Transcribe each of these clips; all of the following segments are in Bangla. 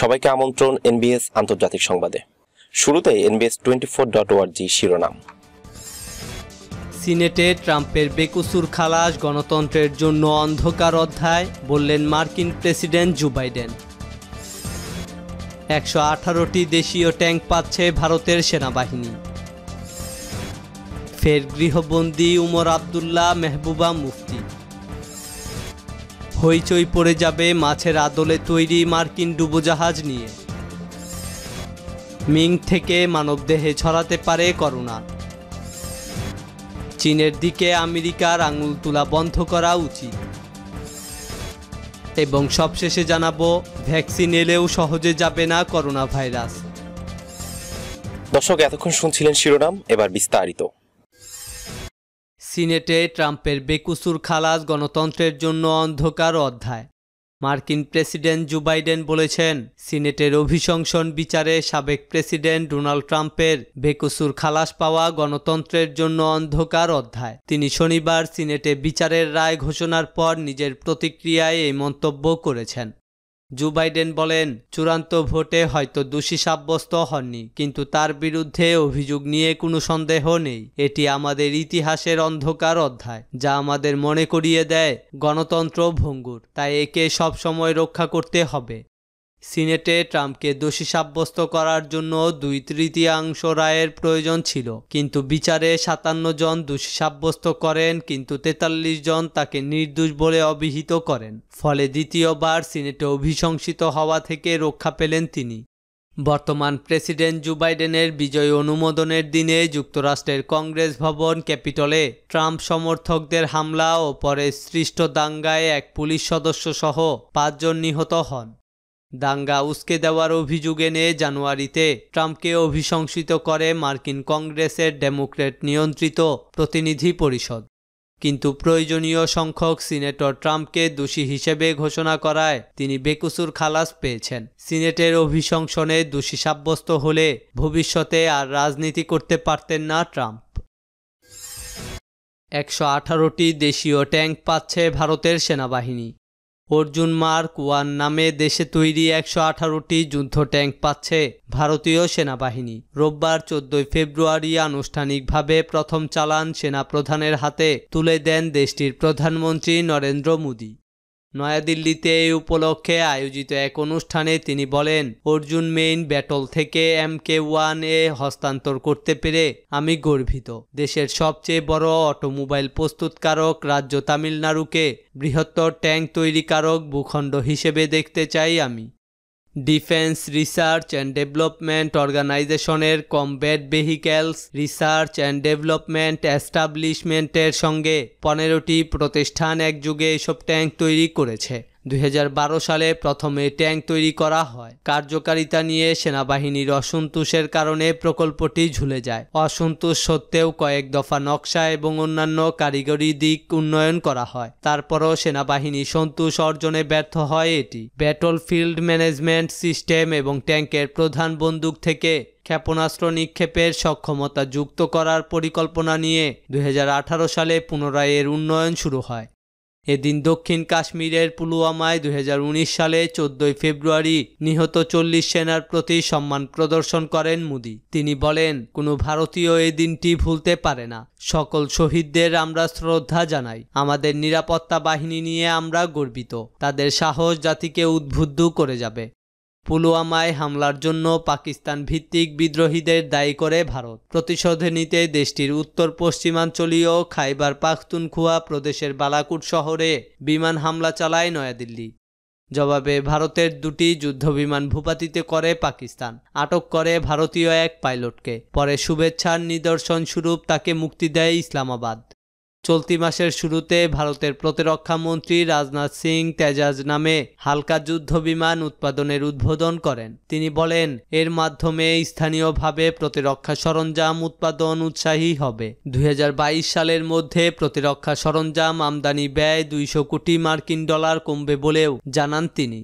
সবাইকে আমন্ত্রণ এনবিএস আন্তর্জাতিক সংবাদে শুরুতে এনবিএস টোয়েন্টি ফোর ডট ওয়ার্জি শিরোনাম সিনেটে ট্রাম্পের বেকুসুর খালাস গণতন্ত্রের জন্য অন্ধকার অধ্যায় বললেন মার্কিন প্রেসিডেন্ট জো বাইডেন একশো আঠারোটি দেশীয় ট্যাঙ্ক পাচ্ছে ভারতের সেনাবাহিনী ফের গৃহবন্দী উমর আবদুল্লাহ মেহবুবা মুফতি হইচই পড়ে যাবে মাছের আদলে তৈরি মার্কিন ডুবোজাহাজ নিয়ে মিং থেকে মানবদেহে ছড়াতে পারে করোনা চীনের দিকে আমেরিকার আঙুল তোলা বন্ধ করা উচিত এবং সবশেষে জানাবো ভ্যাকসিন এলেও সহজে যাবে না করোনা ভাইরাস দর্শক এতক্ষণ শুনছিলেন শিরোনাম এবার বিস্তারিত সিনেটে ট্রাম্পের বেকুসুর খালাস গণতন্ত্রের জন্য অন্ধকার অধ্যায় মার্কিন প্রেসিডেন্ট জো বাইডেন বলেছেন সিনেটের অভিশংসন বিচারে সাবেক প্রেসিডেন্ট ডোনাল্ড ট্রাম্পের বেকুসুর খালাস পাওয়া গণতন্ত্রের জন্য অন্ধকার অধ্যায় তিনি শনিবার সিনেটে বিচারের রায় ঘোষণার পর নিজের প্রতিক্রিয়ায় এই মন্তব্য করেছেন জো বাইডেন বলেন চূড়ান্ত ভোটে হয়তো দোষী সাব্যস্ত হননি কিন্তু তার বিরুদ্ধে অভিযোগ নিয়ে কোনো সন্দেহ নেই এটি আমাদের ইতিহাসের অন্ধকার অধ্যায় যা আমাদের মনে করিয়ে দেয় গণতন্ত্র ভঙ্গুর তাই একে সবসময় রক্ষা করতে হবে সিনেটে ট্রাম্পকে দোষী সাব্যস্ত করার জন্য দুই তৃতীয়াংশ রায়ের প্রয়োজন ছিল কিন্তু বিচারে সাতান্ন জন দোষী সাব্যস্ত করেন কিন্তু তেতাল্লিশ জন তাকে নির্দোষ বলে অভিহিত করেন ফলে দ্বিতীয়বার সিনেটে অভিশংসিত হওয়া থেকে রক্ষা পেলেন তিনি বর্তমান প্রেসিডেন্ট জো বাইডেনের বিজয় অনুমোদনের দিনে যুক্তরাষ্ট্রের কংগ্রেস ভবন ক্যাপিটলে ট্রাম্প সমর্থকদের হামলা ও পরে সৃষ্ট দাঙ্গায় এক পুলিশ সদস্য সহ পাঁচজন নিহত হন দাঙ্গা উসকে দেওয়ার অভিযোগ এনে জানুয়ারিতে ট্রাম্পকে অভিশংসিত করে মার্কিন কংগ্রেসের ডেমোক্রেট নিয়ন্ত্রিত প্রতিনিধি পরিষদ কিন্তু প্রয়োজনীয় সংখ্যক সিনেটর ট্রাম্পকে দোষী হিসেবে ঘোষণা করায় তিনি বেকুসুর খালাস পেয়েছেন সিনেটের অভিশংসনে দোষী সাব্যস্ত হলে ভবিষ্যতে আর রাজনীতি করতে পারতেন না ট্রাম্প একশো আঠারোটি দেশীয় ট্যাঙ্ক পাচ্ছে ভারতের সেনাবাহিনী অর্জুন মার্ক ওয়ান নামে দেশে তৈরি একশো আঠারোটি যুদ্ধ ট্যাঙ্ক পাচ্ছে ভারতীয় সেনাবাহিনী রোববার চোদ্দই ফেব্রুয়ারি আনুষ্ঠানিকভাবে প্রথম চালান সেনাপ্রধানের হাতে তুলে দেন দেশটির প্রধানমন্ত্রী নরেন্দ্র মোদী নয়াদিল্লিতে এই উপলক্ষে আয়োজিত এক অনুষ্ঠানে তিনি বলেন অর্জুন মেইন ব্যাটল থেকে এম কে ওয়ান এ হস্তান্তর করতে পেরে আমি গর্বিত দেশের সবচেয়ে বড় অটোমোবাইল প্রস্তুতকারক রাজ্য তামিলনাড়ুকে বৃহত্তর ট্যাঙ্ক তৈরিকারক ভূখণ্ড হিসেবে দেখতে চাই আমি ডিফেন্স রিসার্চ অ্যান্ড ডেভেলপমেন্ট অর্গানাইজেশনের combat vehicles research and development অ্যাস্টাবলিশমেন্টের সঙ্গে পনেরোটি প্রতিষ্ঠান একযুগে এসব ট্যাঙ্ক তৈরি করেছে 2012 সালে প্রথমে ট্যাঙ্ক তৈরি করা হয় কার্যকারিতা নিয়ে সেনাবাহিনীর অসন্তোষের কারণে প্রকল্পটি ঝুলে যায় অসন্তোষ সত্ত্বেও কয়েক দফা নকশা এবং অন্যান্য কারিগরি দিক উন্নয়ন করা হয় তারপরও সেনাবাহিনী সন্তোষ অর্জনে ব্যর্থ হয় এটি ব্যাটল ফিল্ড ম্যানেজমেন্ট সিস্টেম এবং ট্যাঙ্কের প্রধান বন্দুক থেকে ক্ষেপণাস্ত্র নিক্ষেপের সক্ষমতা যুক্ত করার পরিকল্পনা নিয়ে দুই সালে পুনরায় এর উন্নয়ন শুরু হয় এদিন দক্ষিণ কাশ্মীরের পুলওয়ামায় দুই সালে চোদ্দই ফেব্রুয়ারি নিহত চল্লিশ সেনার প্রতি সম্মান প্রদর্শন করেন মোদী তিনি বলেন কোনো ভারতীয় এই দিনটি ভুলতে পারে না সকল শহীদদের আমরা শ্রদ্ধা জানাই আমাদের নিরাপত্তা বাহিনী নিয়ে আমরা গর্বিত তাদের সাহস জাতিকে উদ্বুদ্ধ করে যাবে পুলওয়ামায় হামলার জন্য পাকিস্তান ভিত্তিক বিদ্রোহীদের দায়ী করে ভারত প্রতিশোধে নিতে দেশটির উত্তর পশ্চিমাঞ্চলীয় খাইবার পাখতুনখুয়া প্রদেশের বালাকুট শহরে বিমান হামলা চালায় নয়াদিল্লি জবাবে ভারতের দুটি যুদ্ধবিমান ভূপাতিতে করে পাকিস্তান আটক করে ভারতীয় এক পাইলটকে পরে শুভেচ্ছার নিদর্শন স্বরূপ তাকে মুক্তি দেয় ইসলামাবাদ চলতি মাসের শুরুতে ভারতের প্রতিরক্ষা মন্ত্রী রাজনাথ সিং তেজাজ নামে হালকা যুদ্ধ বিমান উৎপাদনের উদ্বোধন করেন তিনি বলেন এর মাধ্যমে স্থানীয়ভাবে প্রতিরক্ষা সরঞ্জাম উৎপাদন উৎসাহী হবে দুই সালের মধ্যে প্রতিরক্ষা সরঞ্জাম আমদানি ব্যয় দুইশো কোটি মার্কিন ডলার কমবে বলেও জানান তিনি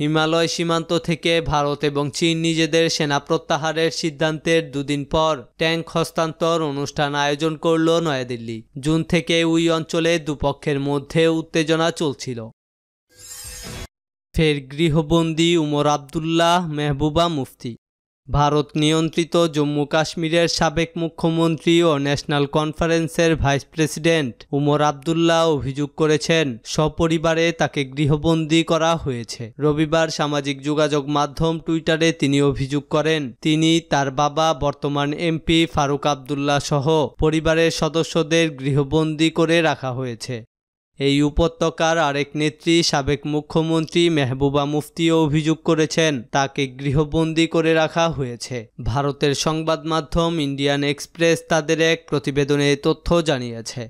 হিমালয় সীমান্ত থেকে ভারত এবং চীন নিজেদের সেনা প্রত্যাহারের সিদ্ধান্তের দুদিন পর ট্যাঙ্ক হস্তান্তর অনুষ্ঠান আয়োজন করল নয়াদিল্লি জুন থেকে ওই অঞ্চলে দুপক্ষের মধ্যে উত্তেজনা চলছিল ফের গৃহবন্দী উমর আবদুল্লাহ মেহবুবা মুফতি ভারত নিয়ন্ত্রিত জম্মু কাশ্মীরের সাবেক মুখ্যমন্ত্রী ও ন্যাশনাল কনফারেন্সের ভাইস প্রেসিডেন্ট উমর আবদুল্লাহ অভিযোগ করেছেন সপরিবারে তাকে গৃহবন্দী করা হয়েছে রবিবার সামাজিক যোগাযোগ মাধ্যম টুইটারে তিনি অভিযোগ করেন তিনি তার বাবা বর্তমান এমপি ফারুক আবদুল্লাহ সহ পরিবারের সদস্যদের গৃহবন্দী করে রাখা হয়েছে এই উপত্যকার আরেক নেত্রী সাবেক মুখ্যমন্ত্রী মেহবুবা মুফতিও অভিযোগ করেছেন তাকে গৃহবন্দী করে রাখা হয়েছে ভারতের সংবাদ মাধ্যম ইন্ডিয়ান এক্সপ্রেস তাদের এক প্রতিবেদনে তথ্য জানিয়েছে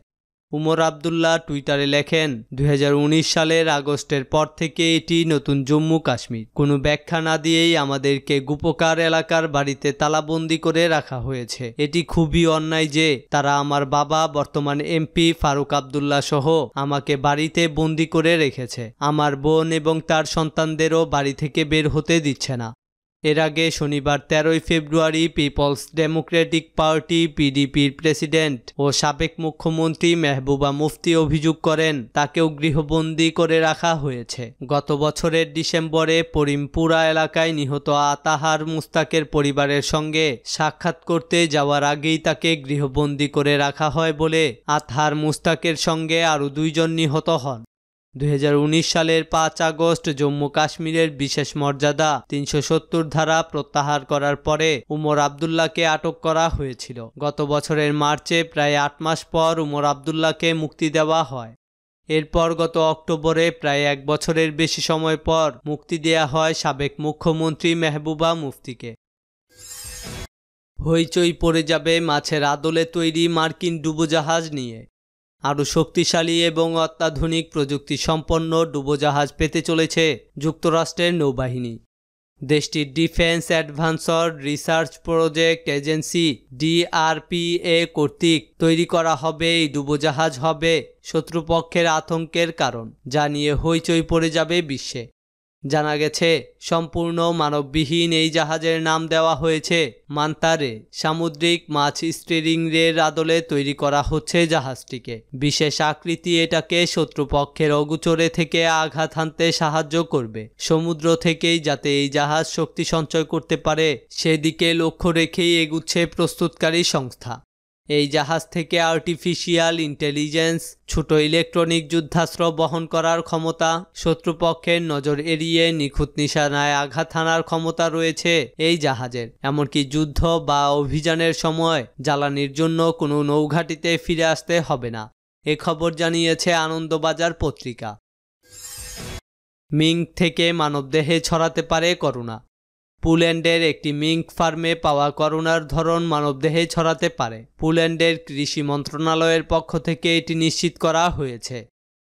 উমর আবদুল্লাহ টুইটারে লেখেন দুই সালের আগস্টের পর থেকে এটি নতুন জম্মু কাশ্মীর কোনো ব্যাখ্যা না দিয়েই আমাদেরকে গুপকার এলাকার বাড়িতে তালাবন্দি করে রাখা হয়েছে এটি খুবই অন্যায় যে তারা আমার বাবা বর্তমান এমপি ফারুক আবদুল্লাহ সহ আমাকে বাড়িতে বন্দি করে রেখেছে আমার বোন এবং তার সন্তানদেরও বাড়ি থেকে বের হতে দিচ্ছে না এর আগে শনিবার তেরোই ফেব্রুয়ারি পিপলস ডেমোক্রেটিক পার্টি পিডিপির প্রেসিডেন্ট ও সাবেক মুখ্যমন্ত্রী মেহবুবা মুফতি অভিযোগ করেন তাকেও গৃহবন্দী করে রাখা হয়েছে গত বছরের ডিসেম্বরে পরিমপুরা এলাকায় নিহত আতাহার মুস্তাকের পরিবারের সঙ্গে সাক্ষাৎ করতে যাওয়ার আগেই তাকে গৃহবন্দী করে রাখা হয় বলে আতাহার মুস্তাকের সঙ্গে আরও দুইজন নিহত হন উনিশ সালের পাঁচ আগস্ট জম্মু কাশ্মীরের বিশেষ মর্যাদা তিনশো ধারা প্রত্যাহার করার পরে উমর আবদুল্লাহকে আটক করা হয়েছিল গত বছরের মার্চে প্রায় আট মাস পর উমর আবদুল্লাহকে মুক্তি দেওয়া হয় এরপর গত অক্টোবরে প্রায় এক বছরের বেশি সময় পর মুক্তি দেয়া হয় সাবেক মুখ্যমন্ত্রী মেহবুবা মুফতিকে হইচই পড়ে যাবে মাছের আদলে তৈরি মার্কিন ডুবোজাহাজ নিয়ে আরও শক্তিশালী এবং অত্যাধুনিক প্রযুক্তি সম্পন্ন ডুবোজাহাজ পেতে চলেছে যুক্তরাষ্ট্রের নৌবাহিনী দেশটির defence advanced research project agency DRPA কর্তৃক তৈরি করা হবে এই ডুবোজাহাজ হবে শত্রুপক্ষের আতঙ্কের কারণ যা নিয়ে হইচই পড়ে যাবে বিশ্বে জানা গেছে সম্পূর্ণ মানববিহীন এই জাহাজের নাম দেওয়া হয়েছে মান্তারে সামুদ্রিক মাছ রের আদলে তৈরি করা হচ্ছে জাহাজটিকে বিশেষ আকৃতি এটাকে শত্রুপক্ষের অগুচরে থেকে আঘাত হানতে সাহায্য করবে সমুদ্র থেকেই যাতে এই জাহাজ শক্তি সঞ্চয় করতে পারে সেদিকে লক্ষ্য রেখেই এগুচ্ছে প্রস্তুতকারী সংস্থা এই জাহাজ থেকে আর্টিফিশিয়াল ইন্টেলিজেন্স ছোট ইলেকট্রনিক যুদ্ধাস্ত্র বহন করার ক্ষমতা শত্রুপক্ষের নজর এড়িয়ে নিখুঁত নিশানায় আঘাত হানার ক্ষমতা রয়েছে এই জাহাজের এমনকি যুদ্ধ বা অভিযানের সময় জ্বালানির জন্য কোনো নৌঘাটিতে ফিরে আসতে হবে না এ খবর জানিয়েছে আনন্দবাজার পত্রিকা মিং থেকে মানবদেহে ছড়াতে পারে করোনা পোল্যান্ডের একটি মিঙ্ক ফার্মে পাওয়া করোনার ধরন মানবদেহে ছড়াতে পারে পোল্যান্ডের কৃষি মন্ত্রণালয়ের পক্ষ থেকে এটি নিশ্চিত করা হয়েছে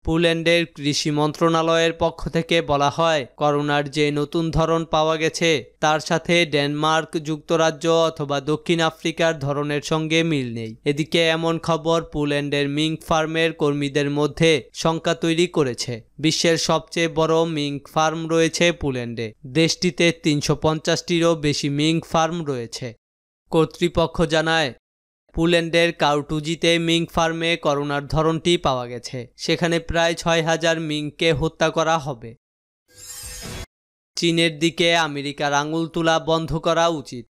পোল্যান্ডের কৃষি মন্ত্রণালয়ের পক্ষ থেকে বলা হয় করোনার যে নতুন ধরন পাওয়া গেছে তার সাথে ডেনমার্ক যুক্তরাজ্য অথবা দক্ষিণ আফ্রিকার ধরনের সঙ্গে মিল নেই এদিকে এমন খবর পোল্যান্ডের মিং ফার্মের কর্মীদের মধ্যে শঙ্কা তৈরি করেছে বিশ্বের সবচেয়ে বড় মিং ফার্ম রয়েছে পোল্যান্ডে দেশটিতে তিনশো পঞ্চাশটিরও বেশি মিং ফার্ম রয়েছে কর্তৃপক্ষ জানায় পোল্যান্ডের কাউটুজিতে মিং ফার্মে করোনার ধরনটি পাওয়া গেছে সেখানে প্রায় ছয় হাজার মিংকে হত্যা করা হবে চীনের দিকে আমেরিকার আঙুল তোলা বন্ধ করা উচিত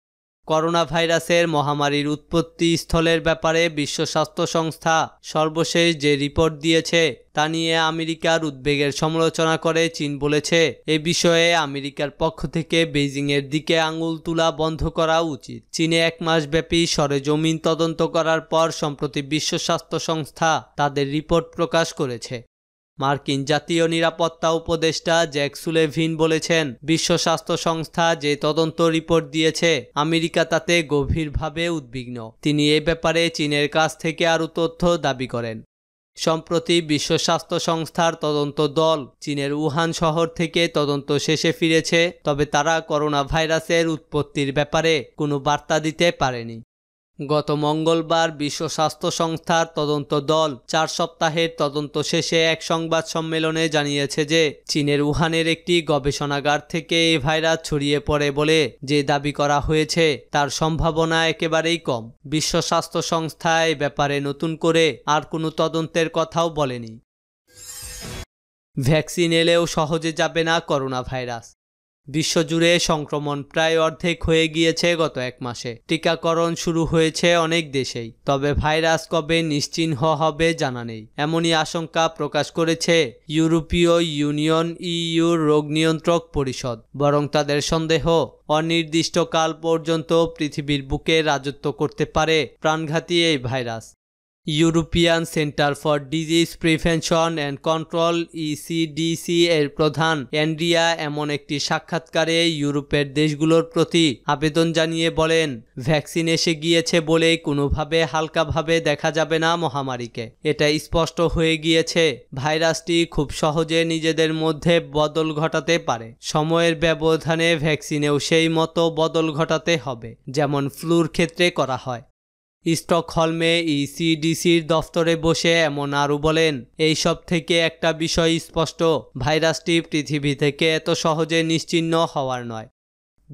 করোনা ভাইরাসের মহামারীর উৎপত্তি স্থলের ব্যাপারে বিশ্ব স্বাস্থ্য সংস্থা সর্বশেষ যে রিপোর্ট দিয়েছে তা নিয়ে আমেরিকার উদ্বেগের সমালোচনা করে চীন বলেছে এ বিষয়ে আমেরিকার পক্ষ থেকে বেজিংয়ের দিকে আঙুল তোলা বন্ধ করা উচিত চীনে এক মাস ব্যাপী সরেজমিন তদন্ত করার পর সম্প্রতি বিশ্ব স্বাস্থ্য সংস্থা তাদের রিপোর্ট প্রকাশ করেছে মার্কিন জাতীয় নিরাপত্তা উপদেষ্টা জ্যাক সুলেভিন বলেছেন বিশ্ব স্বাস্থ্য সংস্থা যে তদন্ত রিপোর্ট দিয়েছে আমেরিকা তাতে গভীরভাবে উদ্বিগ্ন তিনি এ ব্যাপারে চীনের কাছ থেকে আরও তথ্য দাবি করেন সম্প্রতি বিশ্ব স্বাস্থ্য সংস্থার তদন্ত দল চীনের উহান শহর থেকে তদন্ত শেষে ফিরেছে তবে তারা করোনা ভাইরাসের উৎপত্তির ব্যাপারে কোনো বার্তা দিতে পারেনি গত মঙ্গলবার বিশ্ব স্বাস্থ্য সংস্থার তদন্ত দল চার সপ্তাহের তদন্ত শেষে এক সংবাদ সম্মেলনে জানিয়েছে যে চীনের উহানের একটি গবেষণাগার থেকে এই ভাইরাস ছড়িয়ে পড়ে বলে যে দাবি করা হয়েছে তার সম্ভাবনা একেবারেই কম বিশ্ব স্বাস্থ্য সংস্থা এ ব্যাপারে নতুন করে আর কোনো তদন্তের কথাও বলেনি ভ্যাকসিন এলেও সহজে যাবে না করোনা ভাইরাস বিশ্বজুড়ে সংক্রমণ প্রায় অর্ধেক হয়ে গিয়েছে গত এক মাসে টিকাকরণ শুরু হয়েছে অনেক দেশেই তবে ভাইরাস কবে নিশ্চিহ্ন হবে জানা নেই এমনই আশঙ্কা প্রকাশ করেছে ইউরোপীয় ইউনিয়ন ইইউ রোগ নিয়ন্ত্রক পরিষদ বরং তাদের সন্দেহ অনির্দিষ্টকাল পর্যন্ত পৃথিবীর বুকে রাজত্ব করতে পারে প্রাণঘাতী এই virus European centre for disease prevention and control ECDC e এর প্রধান অ্যান্ড্রিয়া এমন একটি সাক্ষাৎকারে ইউরোপের দেশগুলোর প্রতি আবেদন জানিয়ে বলেন ভ্যাকসিন এসে গিয়েছে বলে কোনোভাবে হালকাভাবে দেখা যাবে না মহামারীকে এটা স্পষ্ট হয়ে গিয়েছে ভাইরাসটি খুব সহজে নিজেদের মধ্যে বদল ঘটাতে পারে সময়ের ব্যবধানে ভ্যাকসিনেও সেই মতো বদল ঘটাতে হবে যেমন ফ্লুর ক্ষেত্রে করা হয় স্টকহলমে ইসিডিসির দফতরে বসে এমন আরও বলেন এই সব থেকে একটা বিষয় স্পষ্ট ভাইরাসটি পৃথিবী থেকে এত সহজে নিশ্চিহ্ন হওয়ার নয়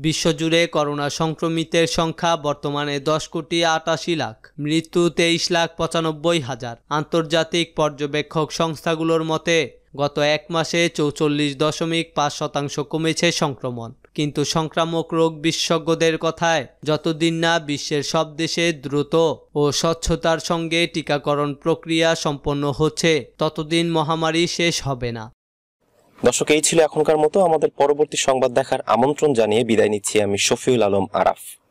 বিশ্বজুড়ে করোনা সংক্রমিতের সংখ্যা বর্তমানে দশ কোটি আটাশি লাখ মৃত্যু তেইশ লাখ পঁচানব্বই হাজার আন্তর্জাতিক পর্যবেক্ষক সংস্থাগুলোর মতে গত এক মাসে চৌচল্লিশ দশমিক পাঁচ শতাংশ কমেছে সংক্রমণ কিন্তু সংক্রামক রোগ বিশেষজ্ঞদের কথায় যতদিন না বিশ্বের সব দেশে দ্রুত ও স্বচ্ছতার সঙ্গে টিকাকরণ প্রক্রিয়া সম্পন্ন হচ্ছে ততদিন মহামারী শেষ হবে না দর্শক এই ছিল এখনকার মতো আমাদের পরবর্তী সংবাদ দেখার আমন্ত্রণ জানিয়ে বিদায় নিচ্ছি আমি শফিউল আলম আরাফ